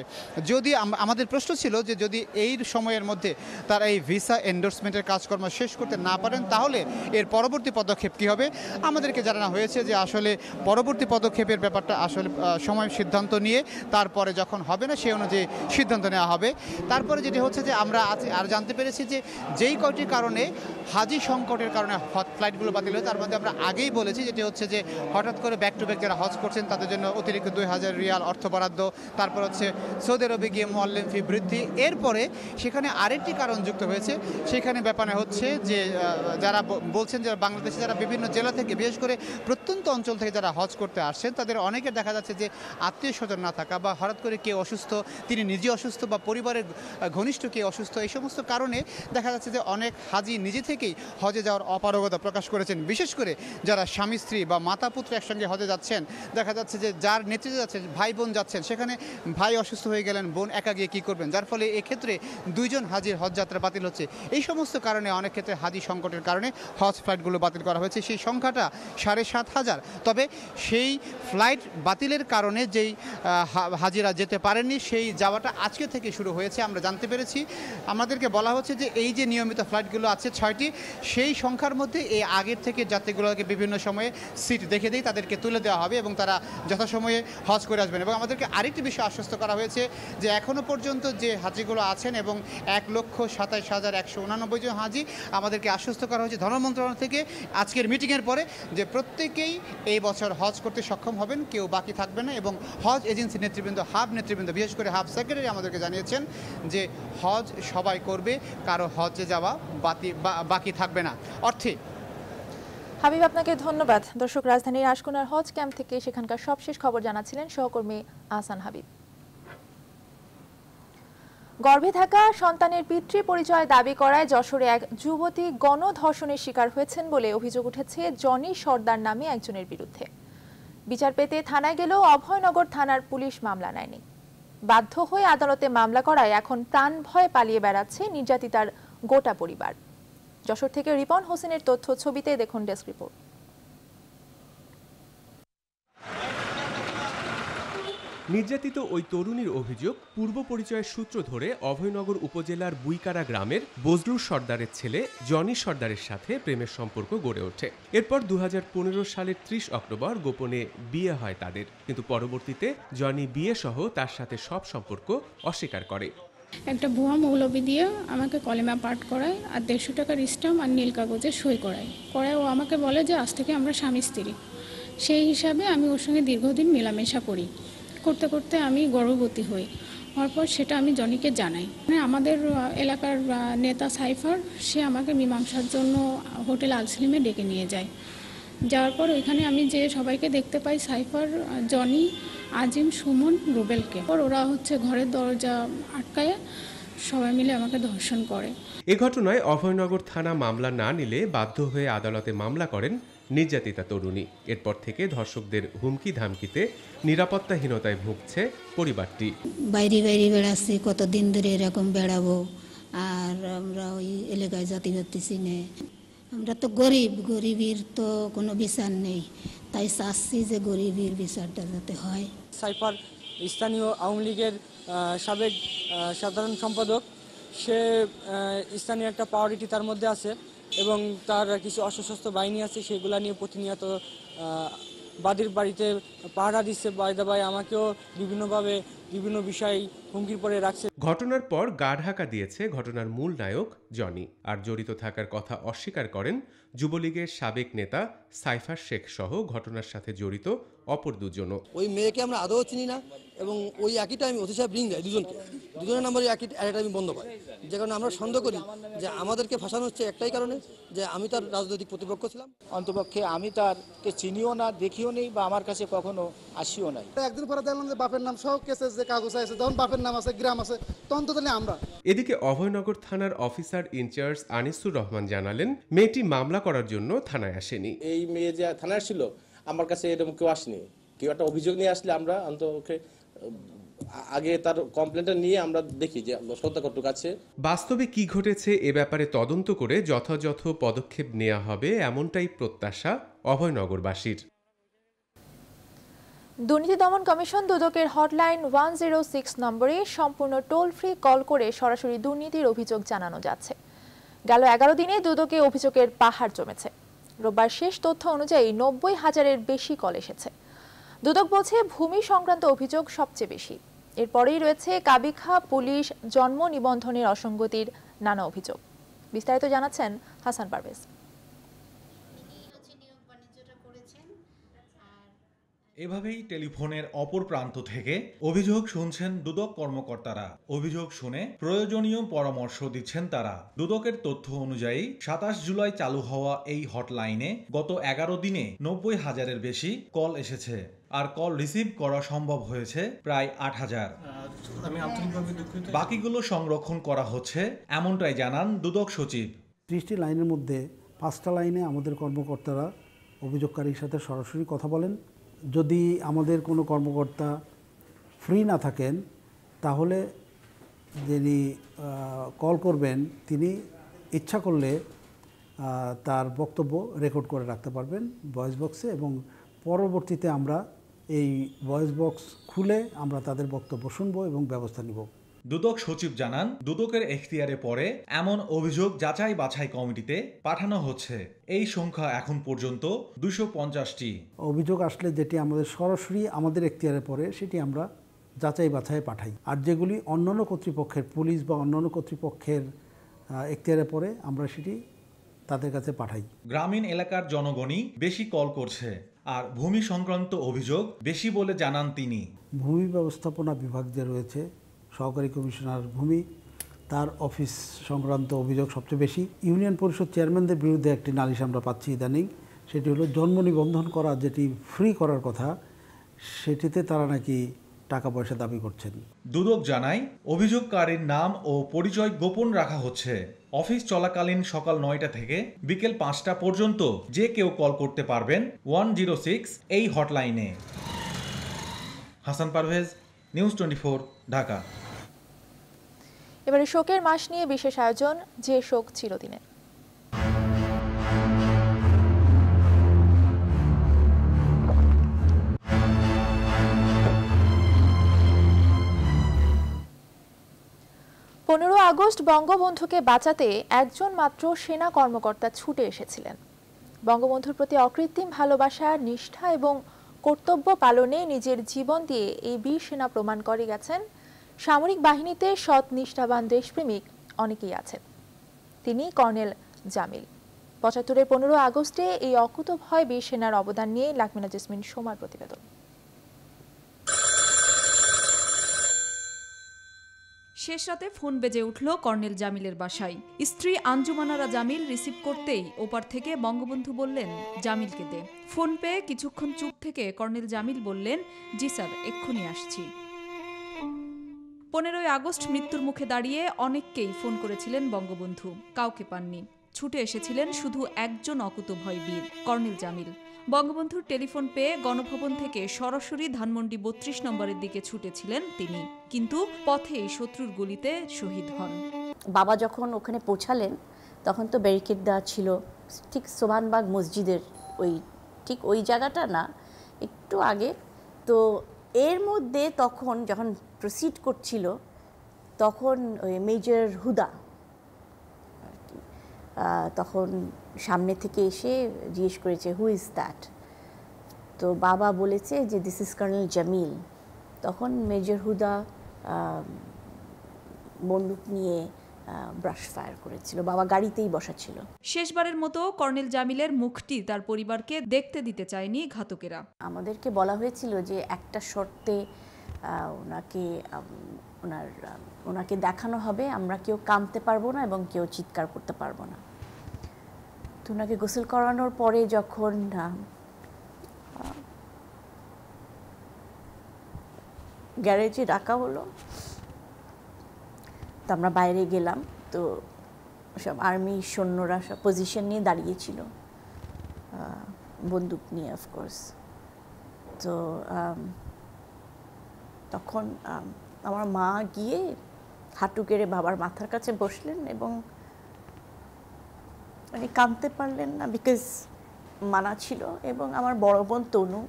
যদি আমাদের প্রশ্ন ছিল যে যদি এই সময়ের মধ্যে তারা এই ভিসা এন্ডোর্সমেন্টের কাজকর্ম শেষ করতে না পারেন তাহলে এর পরবর্তী পদক্ষেপ কী হবে আমাদেরকে জানানো হয়েছে যে আসলে পরবর্তী পদক্ষেপের ব্যাপারটা আসলে সময় সিদ্ধান্ত নিয়ে তারপরে যখন হবে না সেই অনুযায়ী সিদ্ধান্ত নেওয়া হবে তারপরে যেটি হচ্ছে যে আমরা আজ আর জানতে পেরেছি যে যেই কয়টির কারণে হাজি সংকটের কারণে ফ্লাইটগুলো বাতিল হয়েছে তার মধ্যে আমরা আগেই বলেছি যেটি হচ্ছে যে হঠাৎ করে ব্যাক টু ব্যাক যারা হজ করছেন তাদের জন্য অতিরিক্ত দুই হাজার রিয়াল অর্থ বরাদ্দ তারপর হচ্ছে সৌদি আরবে গিয়ে মোয়াল্লিম ফি বৃদ্ধি এরপরে সেখানে আরেকটি কারণ যুক্ত হয়েছে সেখানে ব্যাপারে হচ্ছে যে যারা বলছেন যারা বাংলাদেশে যারা বিভিন্ন জেলা থেকে বিশেষ করে প্রত্যন্ত অঞ্চল থেকে যারা হজ করতে আসছেন তাদের অনেকের দেখা যাচ্ছে যে আত্মীয় স্বজন না থাকা বা হঠাৎ করে কেউ অসুস্থ তিনি নিজে অসুস্থ বা পরিবারের ঘনিষ্ঠ কেউ অসুস্থ এই সমস্ত কারণে দেখা যাচ্ছে যে অনেক হাজি নিজে থেকেই হজে যাওয়ার অপারগতা প্রকাশ করেছেন বিশেষ করে যারা স্বামী স্ত্রী বা মাতা পুত্র একসঙ্গে হজে যাচ্ছেন দেখা যাচ্ছে যে যার নেতৃত্বে যাচ্ছেন ভাই বোন যাচ্ছেন সেখানে ভাই অসুস্থ হয়ে গেলেন বোন একা গিয়ে কী করবেন যার ফলে এক্ষেত্রে দুইজন হাজির হজ যাত্রা বাতিল হচ্ছে এই সমস্ত কারণে অনেক ক্ষেত্রে হাজি সংকটের কারণে হজ ফ্লাইটগুলো বাতিল করা হয়েছে সেই সংখ্যাটা সাড়ে সাত হাজার তবে সেই ফ্লাইট বাতিলের কারণে যেই হাজিরা যেতে পারেননি সেই যাওয়াটা আজকে থেকে শুরু হয়েছে আমরা জানতে পেরেছি আমাদেরকে বলা হচ্ছে যে এই যে নিয়মিত ফ্লাইটগুলো আছে ছয়টি সেই সংখ্যার মধ্যে এই আগের থেকে যাত্রীগুলো তাদেরকে বিভিন্ন সময়ে সিট দেখে দিই তাদেরকে তুলে দেওয়া হবে এবং তারা যথাসময়ে হজ করে আসবেন এবং আমাদেরকে আরেকটি বিষয় আশ্বস্ত করা হয়েছে যে এখনও পর্যন্ত যে হাজিগুলো আছেন এবং এক লক্ষ সাতাশ হাজার একশো উনানব্বই জন হাজি আমাদেরকে আশ্বস্ত করা হয়েছে ধর্ম মন্ত্রণালয় থেকে আজকের মিটিংয়ের পরে যে প্রত্যেকেই এই বছর হজ করতে সক্ষম হবেন কেউ বাকি থাকবে না এবং হজ এজেন্সি নেতৃবৃন্দ হাব নেতৃবৃন্দ বিশেষ করে হাব সেক্রেটারি আমাদেরকে জানিয়েছেন যে হজ সবাই করবে কারো হজে যাওয়া বাতি বাকি থাকবে না অর্থে হাবিব আপনাকে ধন্যবাদ দর্শক রাজধানীর আশকোনার হজ ক্যাম্প থেকে সেখানকার সবশেষ খবর জানাচ্ছিলেন সহকর্মী আহসান হাবিব গর্ভে থাকা সন্তানের পিতৃ পরিচয় দাবি করায় যশোরে এক যুবতী গণধর্ষণের শিকার হয়েছেন বলে অভিযোগ উঠেছে জনি সর্দার নামে একজনের বিরুদ্ধে বিচার পেতে থানায় গেলেও অভয়নগর থানার পুলিশ মামলা নেয়নি বাধ্য হয়ে আদালতে মামলা করায় এখন প্রাণ ভয় পালিয়ে বেড়াচ্ছে নির্যাতিতার গোটা পরিবার যশোর থেকে রিপন হোসেনের তথ্য ছবিতে দেখুন ডেস্ক রিপোর্ট নির্যাতিত ওই তরুণীর অভিযোগ পূর্ব পরিচয়ের সূত্র ধরে অভয়নগর উপজেলার বুইকারা গ্রামের বজলুর সর্দারের ছেলে জনি সর্দারের সাথে প্রেমের সম্পর্ক গড়ে ওঠে এরপর দু সালের ত্রিশ অক্টোবর গোপনে বিয়ে হয় তাদের কিন্তু পরবর্তীতে জনি বিয়ে সহ তার সাথে সব সম্পর্ক অস্বীকার করে একটা ভুয়া মৌলবি দিয়ে আমাকে কলেমা পাঠ করায় আর দেড়শো টাকার স্টাম্প আর নীল কাগজে সই করায় করায় ও আমাকে বলে যে আজ থেকে আমরা স্বামী স্ত্রী সেই হিসাবে আমি ওর সঙ্গে দীর্ঘদিন মেলামেশা করি করতে করতে আমি গর্ভবতী হই হওয়ার পর সেটা আমি জনিকে জানাই মানে আমাদের এলাকার নেতা সাইফার সে আমাকে মীমাংসার জন্য হোটেল আলসলিমে ডেকে নিয়ে যায় যাওয়ার পর ওইখানে আমি যে সবাইকে দেখতে পাই সাইফার জনি আজিম সুমন রুবেলকে পর ওরা হচ্ছে ঘরের দরজা আটকায় সবাই মিলে আমাকে ধর্ষণ করে এ ঘটনায় অভয়নগর থানা মামলা না নিলে বাধ্য হয়ে আদালতে মামলা করেন নির্যাতিতা তরুণী এরপর থেকে ধর্ষকদের হুমকি ধামকিতে নিরাপত্তাহীনতায় ভুগছে পরিবারটি বাইরে বাইরে বেড়াচ্ছি কতদিন ধরে এরকম বেড়াবো আর আমরা ওই এলাকায় জাতি চিনে আমরা তো গরিব গরিবের তো কোনো বিচার নেই তাই চাচ্ছি যে গরিবের বিচারটা যাতে হয় সাইফার স্থানীয় আওয়ামী লীগের সাবেক সাধারণ সম্পাদক সে স্থানীয় একটা পাওয়ারিটি তার মধ্যে আছে এবং তার কিছু অসুস্থ বাহিনী আছে সেগুলো নিয়ে প্রতিনিয়ত বাদির বাড়িতে পাহারা দিচ্ছে বাই আমাকেও বিভিন্নভাবে বিভিন্ন বিষয় হুমকির পরে রাখছে ঘটনার পর গা ঢাকা দিয়েছে ঘটনার মূল নায়ক জনি আর জড়িত থাকার কথা অস্বীকার করেন যুবলীগের সাবেক নেতা সাইফা শেখ সহ ঘটনার সাথে জড়িত অপর দুজনও ওই মেয়েকে আমরা আদৌ চিনি না এবং ওই একই টাইমে ওসি সাহেব রিং দেয় দুজনকে দুজনের নাম্বার একই টাইমে বন্ধ করে যে কারণে আমরা সন্দেহ করি যে আমাদেরকে ফাঁসানো হচ্ছে একটাই কারণে যে আমি তার রাজনৈতিক প্রতিপক্ষ ছিলাম অন্তপক্ষে আমি তারকে চিনিও না দেখিও নেই বা আমার কাছে কখনো আসিও নাই একদিন পরে দেখলাম যে বাপের নাম সহ কেসে আছে কাগজ আছে তখন বাপের নাম আছে গ্রাম আছে তখন তো তাহলে আমরা এদিকে অভয়নগর থানার অফিসার ইনচার্জ আনিসুর রহমান জানালেন মেয়েটি মামলা করার জন্য থানায় আসেনি এই মেয়ে যে থানায় ছিল আমার কাছে এরকম কেউ আসেনি কেউ একটা অভিযোগ নিয়ে আসলে আমরা অন্তকে আগে তার কমপ্লেনটা নিয়ে আমরা দেখি যে সত্য কতটুক আছে বাস্তবে কি ঘটেছে এ ব্যাপারে তদন্ত করে যথাযথ পদক্ষেপ নেওয়া হবে এমনটাই প্রত্যাশা অভয়নগরবাসীর দুর্নীতি দমন কমিশন দুদকের হটলাইন ওয়ান জিরো সিক্স নম্বরে সম্পূর্ণ টোল ফ্রি কল করে সরাসরি দুর্নীতির অভিযোগ জানানো যাচ্ছে গেল এগারো দিনে দুদকে অভিযোগের পাহাড় জমেছে রোববার শেষ তথ্য অনুযায়ী নব্বই হাজারের বেশি কল এসেছে দুদক বলছে ভূমি সংক্রান্ত অভিযোগ সবচেয়ে বেশি এরপরেই রয়েছে কাবিখা পুলিশ জন্ম নিবন্ধনের অসঙ্গতির নানা অভিযোগ বিস্তারিত জানাচ্ছেন হাসান পারভেজ এভাবেই টেলিফোনের অপর প্রান্ত থেকে অভিযোগ শুনছেন দুদক কর্মকর্তারা অভিযোগ শুনে প্রয়োজনীয় পরামর্শ দিচ্ছেন তারা দুদকের তথ্য অনুযায়ী সাতাশ জুলাই চালু হওয়া এই হটলাইনে গত এগারো দিনে নব্বই হাজারের বেশি কল এসেছে আর কল রিসিভ করা সম্ভব হয়েছে প্রায় আট হাজার বাকিগুলো সংরক্ষণ করা হচ্ছে এমনটাই জানান দুদক সচিব ত্রিশটি লাইনের মধ্যে পাঁচটা লাইনে আমাদের কর্মকর্তারা অভিযোগকারীর সাথে সরাসরি কথা বলেন যদি আমাদের কোনো কর্মকর্তা ফ্রি না থাকেন তাহলে যিনি কল করবেন তিনি ইচ্ছা করলে তার বক্তব্য রেকর্ড করে রাখতে পারবেন ভয়েস বক্সে এবং পরবর্তীতে আমরা এই ভয়েস বক্স খুলে আমরা তাদের বক্তব্য শুনব এবং ব্যবস্থা নিব দুদক সচিব জানান দুদকের এখতিয়ারে পড়ে এমন অভিযোগ যাচাই বাছাই কমিটিতে পাঠানো হচ্ছে এই সংখ্যা এখন পর্যন্ত দুশো পঞ্চাশটি অভিযোগ আসলে যেটি আমাদের সরাসরি আমাদের এখতিয়ারে পড়ে সেটি আমরা যাচাই বাছাই পাঠাই আর যেগুলি অন্যান্য কর্তৃপক্ষের পুলিশ বা অন্যান্য কর্তৃপক্ষের এখতিয়ারে পড়ে আমরা সেটি তাদের কাছে পাঠাই গ্রামীণ এলাকার জনগণই বেশি কল করছে আর ভূমি সংক্রান্ত অভিযোগ বেশি বলে জানান তিনি ভূমি ব্যবস্থাপনা বিভাগ যে রয়েছে সহকারী কমিশনার ভূমি তার অফিস সংক্রান্ত অভিযোগ সবচেয়ে বেশি ইউনিয়ন পরিষদ চেয়ারম্যানদের বিরুদ্ধে একটি নালিশ আমরা পাচ্ছি ইদানিং সেটি হলো জন্ম নিবন্ধন করা যেটি ফ্রি করার কথা সেটিতে তারা নাকি টাকা পয়সা দাবি করছেন দুদক জানায় অভিযোগকারীর নাম ও পরিচয় গোপন রাখা হচ্ছে অফিস চলাকালীন সকাল নয়টা থেকে বিকেল পাঁচটা পর্যন্ত যে কেউ কল করতে পারবেন ওয়ান জিরো সিক্স এই হটলাইনে হাসান পারভেজ নিউজ টোয়েন্টি ঢাকা এবারে শোকের মাস নিয়ে বিশেষ আয়োজন যে শোক দিনে পনেরো আগস্ট বঙ্গবন্ধুকে বাঁচাতে একজন মাত্র সেনা কর্মকর্তা ছুটে এসেছিলেন বঙ্গবন্ধুর প্রতি অকৃত্রিম ভালোবাসা নিষ্ঠা এবং কর্তব্য পালনে নিজের জীবন দিয়ে এই বীর সেনা প্রমাণ করে গেছেন সামরিক বাহিনীতে সৎ নিষ্ঠাবান দেশপ্রেমিক অনেকেই আছেন তিনি কর্নেল জামিল পঁচাত্তরের পনেরো আগস্টে এই অকুতভয় বীর সেনার অবদান নিয়ে লাকমিনা জেসমিন সোমার প্রতিবেদন শেষ রাতে ফোন বেজে উঠল কর্নেল জামিলের বাসায় স্ত্রী আঞ্জুমানারা জামিল রিসিভ করতেই ওপার থেকে বঙ্গবন্ধু বললেন জামিলকে দে ফোন পেয়ে কিছুক্ষণ চুপ থেকে কর্নেল জামিল বললেন জি স্যার এক্ষুনি আসছি পনেরোই আগস্ট মৃত্যুর মুখে দাঁড়িয়ে অনেককেই ফোন করেছিলেন বঙ্গবন্ধু কাউকে পাননি ছুটে এসেছিলেন শুধু একজন অকুতভয় বীর কর্নেল জামিল বঙ্গবন্ধুর টেলিফোন পেয়ে গণভবন থেকে সরাসরি ধানমন্ডি বত্রিশ নম্বরের দিকে ছুটেছিলেন তিনি কিন্তু পথেই শত্রুর গুলিতে শহীদ হন বাবা যখন ওখানে পৌঁছালেন তখন তো ব্যারিকেড দেওয়া ছিল ঠিক সোভানবাগ মসজিদের ওই ঠিক ওই জায়গাটা না একটু আগে তো এর মধ্যে তখন যখন প্রসিড করছিল তখন ওই মেজর হুদা তখন সামনে থেকে এসে জিজ্ঞেস করেছে হু ইজ দ্যাট তো বাবা বলেছে যে দিস ইজ কর্নেল জামিল তখন মেজর হুদা বন্দুক নিয়ে ব্রাশ ফায়ার করেছিল বাবা গাড়িতেই বসা ছিল শেষবারের মতো কর্নেল জামিলের মুখটি তার পরিবারকে দেখতে দিতে চায়নি ঘাতকেরা আমাদেরকে বলা হয়েছিল যে একটা শর্তে ওনাকে ওনার ওনাকে দেখানো হবে আমরা কেউ কামতে পারবো না এবং কেউ চিৎকার করতে পারবো না তো ওনাকে গোসল করানোর পরে যখন গ্যারেজে ডাকা হলো তো আমরা বাইরে গেলাম তো সব আর্মি সৈন্যরা সব পজিশন নিয়ে দাঁড়িয়েছিল বন্দুক নিয়ে অফকোর্স তো তখন আমার মা গিয়ে হাঁটু কেড়ে বাবার মাথার কাছে বসলেন এবং মানে কাঁদতে পারলেন না বিকজ মানা ছিল এবং আমার বড় বোন তনু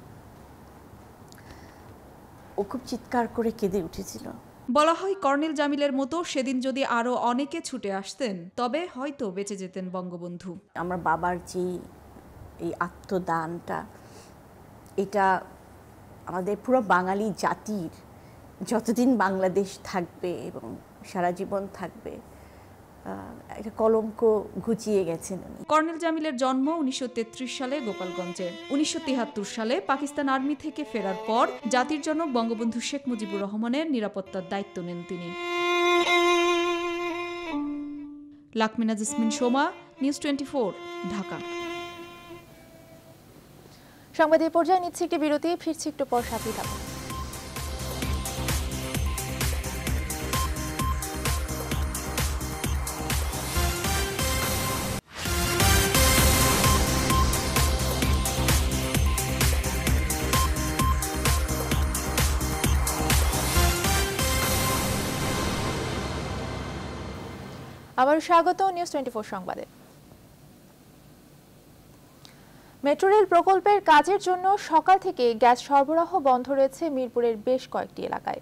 ও খুব চিৎকার করে কেঁদে উঠেছিল বলা হয় কর্নেল জামিলের মতো সেদিন যদি আরও অনেকে ছুটে আসতেন তবে হয়তো বেঁচে যেতেন বঙ্গবন্ধু আমার বাবার যে এই আত্মদানটা এটা আমাদের পুরো বাঙালি জাতির যতদিন বাংলাদেশ থাকবে এবং সারা জীবন থাকবে একটা কলঙ্ক ঘুচিয়ে গেছেন কর্নেল জামিলের জন্ম উনিশশো সালে গোপালগঞ্জে উনিশশো সালে পাকিস্তান আর্মি থেকে ফেরার পর জাতির জনক বঙ্গবন্ধু শেখ মুজিবুর রহমানের নিরাপত্তার দায়িত্ব নেন তিনি লাকমিনা জেসমিন সোমা নিউজ টোয়েন্টি ঢাকা সংবাদ এই পর্যায়ে নিচ্ছে একটি বিরতি ফিরছি একটু পর সাথে থাকুন আবারও স্বাগত নিউজ টোয়েন্টি সংবাদে মেট্রো রেল প্রকল্পের কাজের জন্য সকাল থেকে গ্যাস সরবরাহ বন্ধ রয়েছে মিরপুরের বেশ কয়েকটি এলাকায়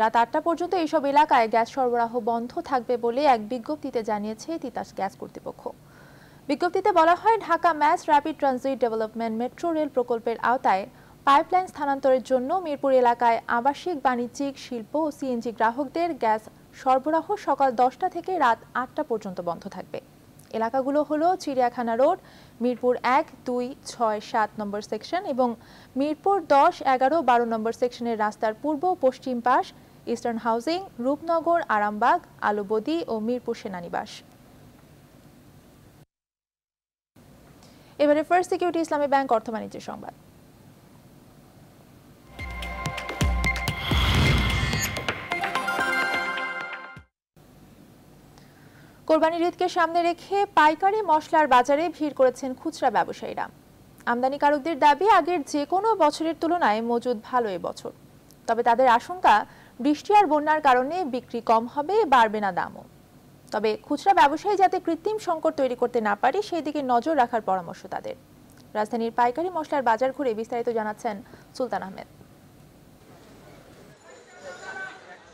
রাত আটটা পর্যন্ত এইসব এলাকায় গ্যাস সরবরাহ বন্ধ থাকবে বলে এক বিজ্ঞপ্তিতে জানিয়েছে তিতাস গ্যাস কর্তৃপক্ষ বিজ্ঞপ্তিতে বলা হয় Dhaka mass rapid transit development metro rail প্রকল্পের আওতায় পাইপলাইন স্থানান্তরের জন্য মিরপুর এলাকায় আবাসিক বাণিজ্যিক শিল্প ও সিএনজি গ্রাহকদের গ্যাস সরবরাহ সকাল দশটা থেকে রাত আটটা পর্যন্ত বন্ধ থাকবে এলাকাগুলো হলো চিড়িয়াখানা রোড মিরপুর এক দুই ছয় সাত নম্বর সেকশন এবং মিরপুর দশ এগারো বারো নম্বর সেকশনের রাস্তার পূর্ব পশ্চিম পাশ ইস্টার্ন হাউজিং রূপনগর আরামবাগ আলুবদি ও মিরপুর সেনানিবাস এবারে ফার্স্ট সিকিউরিটি ইসলামী ব্যাংক অর্থ বাণিজ্য সংবাদ কোরবানির ঈদকে সামনে রেখে পাইকারি মশলার বাজারে ভিড় করেছেন খুচরা ব্যবসায়ীরা আমদানিকারকদের দাবি আগের যে কোনো বছরের তুলনায় মজুদ ভালো এবছর তবে তাদের আশঙ্কা বৃষ্টি আর বন্যার কারণে বিক্রি কম হবে বাড়বে না দামও তবে খুচরা ব্যবসায়ী যাতে কৃত্রিম সংকট তৈরি করতে না পারে সেই দিকে নজর রাখার পরামর্শ তাদের রাজধানীর পাইকারি মশলার বাজার ঘুরে বিস্তারিত জানাচ্ছেন সুলতান আহমেদ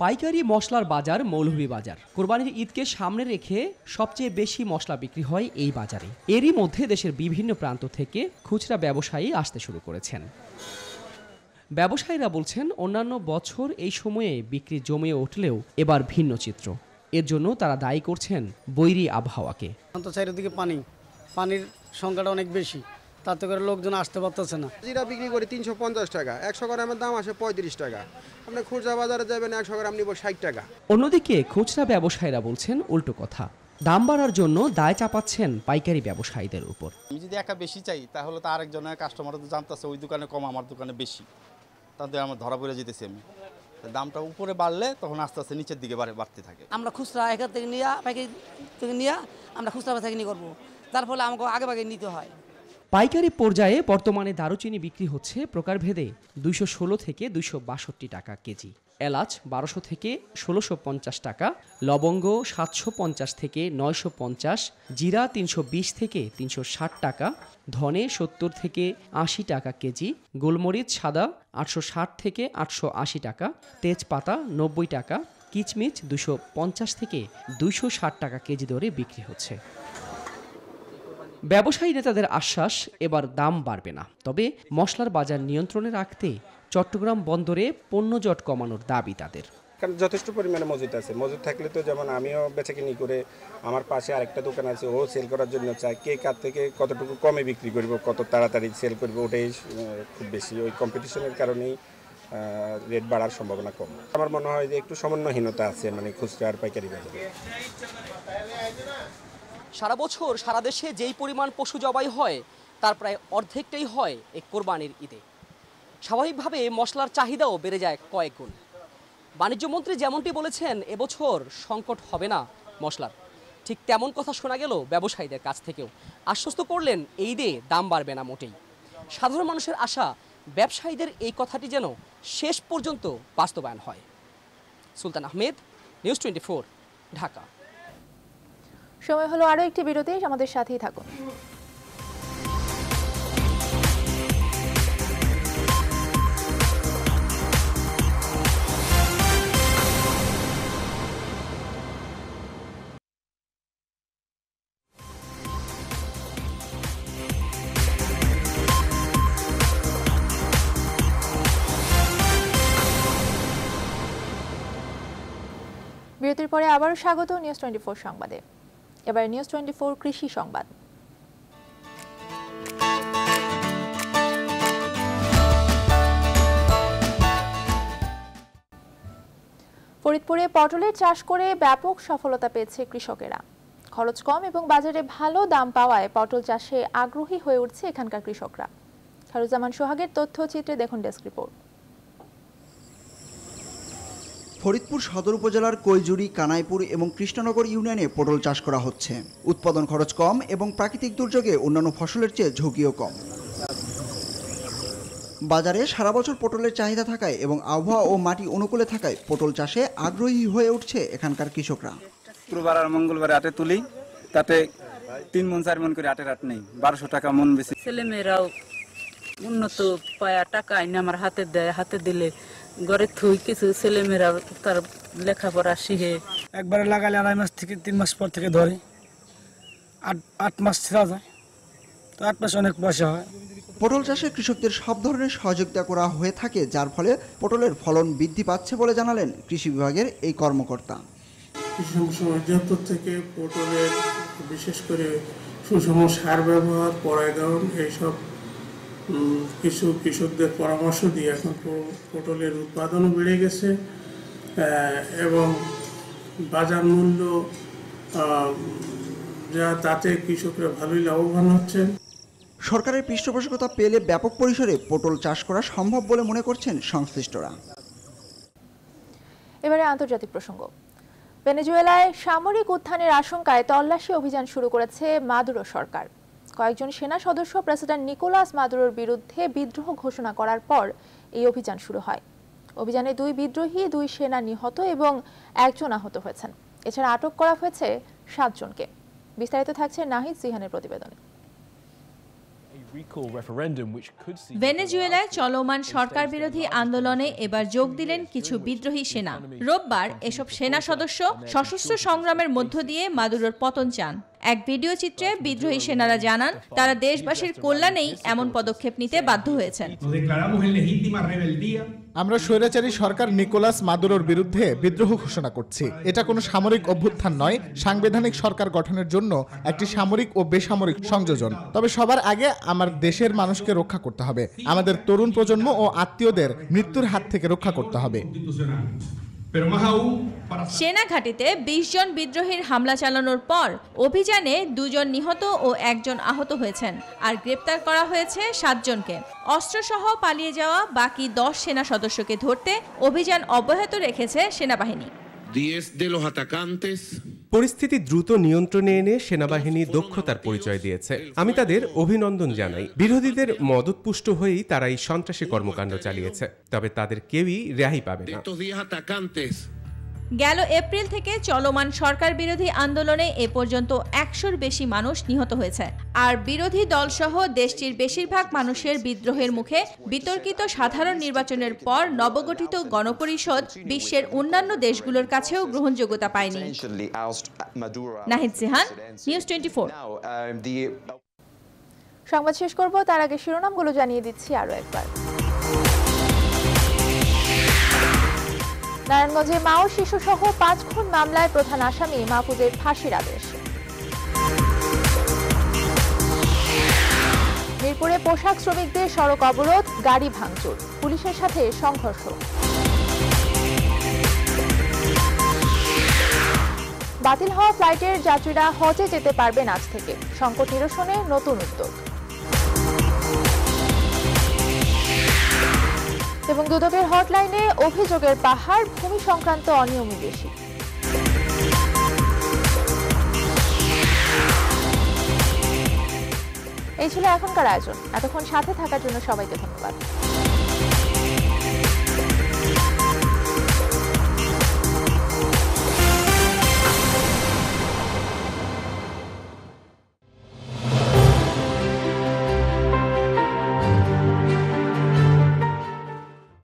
পাইকারি মশলার বাজার মৌলভী বাজার কোরবানির ঈদকে সামনে রেখে সবচেয়ে বেশি মশলা বিক্রি হয় এই বাজারে এরই মধ্যে দেশের বিভিন্ন প্রান্ত থেকে খুচরা ব্যবসায়ী আসতে শুরু করেছেন ব্যবসায়ীরা বলছেন অন্যান্য বছর এই সময়ে বিক্রি জমে উঠলেও এবার ভিন্ন চিত্র এর জন্য তারা দায়ী করছেন বৈরী আবহাওয়াকে চারিদিকে পানি পানির সংখ্যাটা অনেক বেশি তাতে করে লোকজন আসতে পারতেছে না জিরা বিক্রি করি তিনশো পঞ্চাশ টাকা একশো গ্রামের দাম আসে পঁয়ত্রিশ টাকা আপনি খুচরা বাজারে যাবেন একশো গ্রাম নিব ষাট টাকা অন্যদিকে খুচরা ব্যবসায়ীরা বলছেন উল্টো কথা দাম বাড়ার জন্য দায় চাপাচ্ছেন পাইকারি ব্যবসায়ীদের উপর আমি যদি একা বেশি চাই তাহলে তো আরেকজনের কাস্টমার তো জানতেছে ওই দোকানে কম আমার দোকানে বেশি তাতে আমার ধরা পড়ে যেতেছি আমি দামটা উপরে বাড়লে তখন আস্তে আস্তে নিচের দিকে বাড়ে বাড়তে থাকে আমরা খুচরা এখান থেকে নিয়ে পাইকারি থেকে নিয়ে আমরা খুচরা থেকে নিয়ে করবো তার ফলে আমাকে আগে আগে নিতে হয় পাইকারি পর্যায়ে বর্তমানে দারুচিনি বিক্রি হচ্ছে প্রকারভেদে দুইশো ষোলো থেকে দুইশো বাষট্টি টাকা কেজি এলাচ বারোশো থেকে ষোলোশো পঞ্চাশ টাকা লবঙ্গ সাতশো পঞ্চাশ থেকে নয়শো পঞ্চাশ জিরা তিনশো বিশ থেকে তিনশো ষাট টাকা ধনে সত্তর থেকে আশি টাকা কেজি গোলমরিচ সাদা আটশো ষাট থেকে আটশো আশি টাকা তেজপাতা নব্বই টাকা কিচমিচ দুশো পঞ্চাশ থেকে দুশো ষাট টাকা কেজি দরে বিক্রি হচ্ছে ব্যবসায়ী নেতাদের আশ্বাস এবার দাম বাড়বে না তবে মশলার বাজার নিয়ন্ত্রণে রাখতে চট্টগ্রাম বন্দরে পণ্য জট কমানোর দাবি তাদের কারণ যথেষ্ট পরিমাণে মজুদ আছে মজুদ থাকলে তো যেমন আমিও কিনি করে আমার পাশে আরেকটা দোকান আছে ও সেল করার জন্য চায় কে কার থেকে কতটুকু কমে বিক্রি করব কত তাড়াতাড়ি সেল করব ওটাই খুব বেশি ওই কম্পিটিশনের কারণেই রেট বাড়ার সম্ভাবনা কম আমার মনে হয় যে একটু সমন্বয়হীনতা আছে মানে খুচরা আর পাইকারি বাজারে সারা বছর সারা দেশে যেই পরিমাণ পশু জবাই হয় তার প্রায় অর্ধেকটাই হয় এই কোরবানির ঈদে স্বাভাবিকভাবে মশলার চাহিদাও বেড়ে যায় কয়েক গুণ বাণিজ্যমন্ত্রী যেমনটি বলেছেন এবছর সংকট হবে না মশলার ঠিক তেমন কথা শোনা গেল ব্যবসায়ীদের কাছ থেকেও আশ্বস্ত করলেন এই ঈদে দাম বাড়বে না মোটেই সাধারণ মানুষের আশা ব্যবসায়ীদের এই কথাটি যেন শেষ পর্যন্ত বাস্তবায়ন হয় সুলতান আহমেদ নিউজ টোয়েন্টি ঢাকা সময় হলো আরও একটি বিরতি আমাদের সাথেই থাকুন বিরতির পরে আবারও স্বাগত নিউজ টোয়েন্টি ফোর সংবাদে এবার নিউজ টোয়েন্টি কৃষি সংবাদ ফরিদপুরে পটলের চাষ করে ব্যাপক সফলতা পেয়েছে কৃষকেরা খরচ কম এবং বাজারে ভালো দাম পাওয়ায় পটল চাষে আগ্রহী হয়ে উঠছে এখানকার কৃষকরা খারুজ্জামান সোহাগের তথ্যচিত্রে দেখুন ডেস্ক রিপোর্ট ফরিদপুর সদর উপজেলার কৈজুরি কানাইপুর এবং কৃষ্ণনগর ইউনিয়নে পটল চাষ করা হচ্ছে উৎপাদন খরচ কম এবং প্রাকৃতিক দুর্যোগে অন্যান্য ফসলের চেয়ে ঝুঁকিও কম বাজারে সারা বছর পটলের চাহিদা থাকায় এবং আবহাওয়া ও মাটি অনুকূলে থাকায় পটল চাষে আগ্রহী হয়ে উঠছে এখানকার কৃষকরা শুক্রবার আর মঙ্গলবার আটে তুলি তাতে তিন মন চার মন করে আটের আট নেই বারোশো টাকা মন বেশি ছেলেমেয়েরাও উন্নত পায়া টাকা আইনে আমার হাতে দেয় হাতে দিলে ঘরে থুই কিছু ছেলেমেয়েরা তার লেখাপড়া শিখে একবারে লাগালে আড়াই মাস থেকে তিন মাস পর থেকে ধরে আট আট মাস ছেড়া যায় তো আট মাস অনেক পয়সা হয় পটল চাষে কৃষকদের সব ধরনের সহযোগিতা করা হয়ে থাকে যার ফলে পটলের ফলন বৃদ্ধি পাচ্ছে বলে জানালেন কৃষি বিভাগের এই কর্মকর্তা কৃষি অধিদপ্তর থেকে পটলের বিশেষ করে সুষম সার ব্যবহার পরাগায়ন এইসব কিছু কৃষকদের পরামর্শ দিয়ে এখন পটলের উৎপাদনও বেড়ে গেছে এবং বাজার মূল্য যা তাতে কৃষকরা ভালোই লাভবান হচ্ছেন সরকারের পৃষ্ঠপোষকতা পেলে ব্যাপক পরিসরে পটল চাষ করা সম্ভব বলে মনে করছেন সংশ্লিষ্টরা এবারে আন্তর্জাতিক প্রসঙ্গ ভেনেজুয়েলায় সামরিক উত্থানের আশঙ্কায় তল্লাশি অভিযান শুরু করেছে মাদুরো সরকার কয়েকজন সেনা সদস্য প্রেসিডেন্ট নিকোলাস মাদুরোর বিরুদ্ধে বিদ্রোহ ঘোষণা করার পর এই অভিযান শুরু হয় অভিযানে দুই বিদ্রোহী দুই সেনা নিহত এবং একজন আহত হয়েছেন এছাড়া আটক করা হয়েছে সাতজনকে বিস্তারিত থাকছে নাহিদ সিহানের প্রতিবেদনে ভেনেজুয়েলায় চলমান সরকার বিরোধী আন্দোলনে এবার যোগ দিলেন কিছু বিদ্রোহী সেনা রোববার এসব সেনা সদস্য সশস্ত্র সংগ্রামের মধ্য দিয়ে মাদুরোর পতন চান এক ভিডিও চিত্রে বিদ্রোহী সেনারা জানান তারা দেশবাসীর কল্যাণেই এমন পদক্ষেপ নিতে বাধ্য হয়েছেন আমরা স্বৈরাচারী সরকার নিকোলাস মাদুরোর বিরুদ্ধে বিদ্রোহ ঘোষণা করছি এটা কোনো সামরিক অভ্যুত্থান নয় সাংবিধানিক সরকার গঠনের জন্য একটি সামরিক ও বেসামরিক সংযোজন তবে সবার আগে আমার দেশের মানুষকে রক্ষা করতে হবে আমাদের তরুণ প্রজন্ম ও আত্মীয়দের মৃত্যুর হাত থেকে রক্ষা করতে হবে ঘাটিতে ২০ জন বিদ্রোহীর হামলা চালানোর পর অভিযানে দুজন নিহত ও একজন আহত হয়েছেন আর গ্রেপ্তার করা হয়েছে সাতজনকে অস্ত্রসহ পালিয়ে যাওয়া বাকি দশ সেনা সদস্যকে ধরতে অভিযান অব্যাহত রেখেছে সেনাবাহিনী পরিস্থিতি দ্রুত নিয়ন্ত্রণে এনে সেনাবাহিনী দক্ষতার পরিচয় দিয়েছে আমি তাদের অভিনন্দন জানাই বিরোধীদের মদতপুষ্ট হয়েই তারা এই সন্ত্রাসী কর্মকাণ্ড চালিয়েছে তবে তাদের কেউই রেহাই পাবে না গেল এপ্রিল থেকে চলমান সরকার বিরোধী আন্দোলনে এ পর্যন্ত একশোর বেশি মানুষ নিহত হয়েছে আর বিরোধী দলসহ দেশটির বেশিরভাগ মানুষের বিদ্রোহের মুখে বিতর্কিত সাধারণ নির্বাচনের পর নবগঠিত গণপরিষদ বিশ্বের অন্যান্য দেশগুলোর কাছেও গ্রহণযোগ্যতা পায়নি সংবাদ শেষ করব তার আগে শিরোনামগুলো জানিয়ে দিচ্ছি আরও একবার নারায়ণগঞ্জে মা ও শিশুসহ পাঁচ খুন মামলায় প্রধান আসামি মাহফুজের ফাঁসির আদেশ মিরপুরে পোশাক শ্রমিকদের সড়ক অবরোধ গাড়ি ভাঙচুর পুলিশের সাথে সংঘর্ষ বাতিল হওয়া ফ্লাইটের যাত্রীরা হজে যেতে পারবেন আজ থেকে সংকট নিরসনে নতুন উদ্যোগ এবং দুদকের হটলাইনে অভিযোগের পাহাড় ভূমি সংক্রান্ত অনিয়মই বেশি এই ছিল এখনকার আয়োজন এতক্ষণ সাথে থাকার জন্য সবাইকে ধন্যবাদ